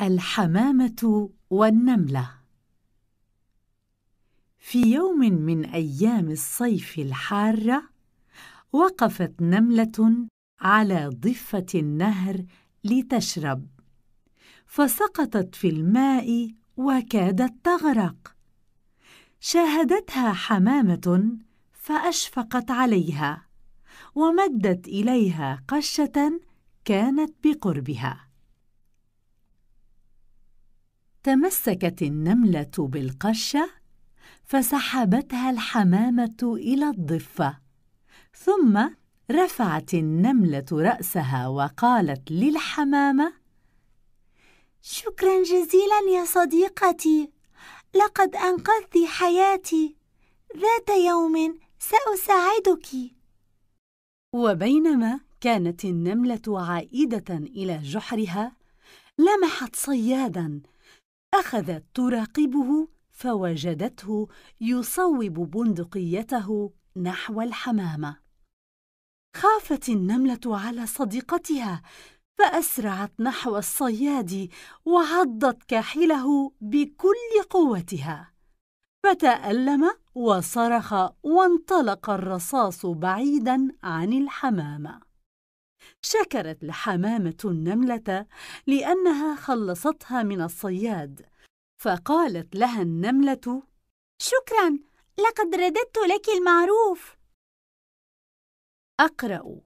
الحمامة والنملة في يوم من أيام الصيف الحارة وقفت نملة على ضفة النهر لتشرب فسقطت في الماء وكادت تغرق شاهدتها حمامة فأشفقت عليها ومدت إليها قشة كانت بقربها تمسكت النملة بالقشة فسحبتها الحمامة إلى الضفة ثم رفعت النملة رأسها وقالت للحمامة شكرا جزيلا يا صديقتي لقد أنقذت حياتي ذات يوم سأساعدك وبينما كانت النملة عائدة إلى جحرها لمحت صياداً أخذت تراقبه فوجدته يصوب بندقيته نحو الحمامة خافت النملة على صديقتها فأسرعت نحو الصياد وعضت كاحله بكل قوتها فتألم وصرخ وانطلق الرصاص بعيدا عن الحمامة شكرت الحمامة النملة لأنها خلصتها من الصياد، فقالت لها النملة: شكراً، لقد رددت لك المعروف. أقرأ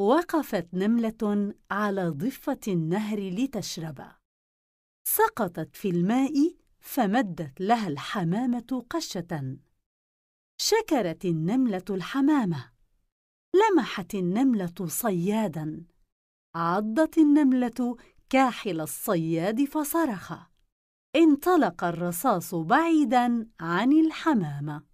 وقفت نملة على ضفة النهر لتشرب. سقطت في الماء فمدت لها الحمامة قشة. شكرت النملة الحمامة. لمحت النملة صياداً عضت النملة كاحل الصياد فصرخ انطلق الرصاص بعيداً عن الحمامة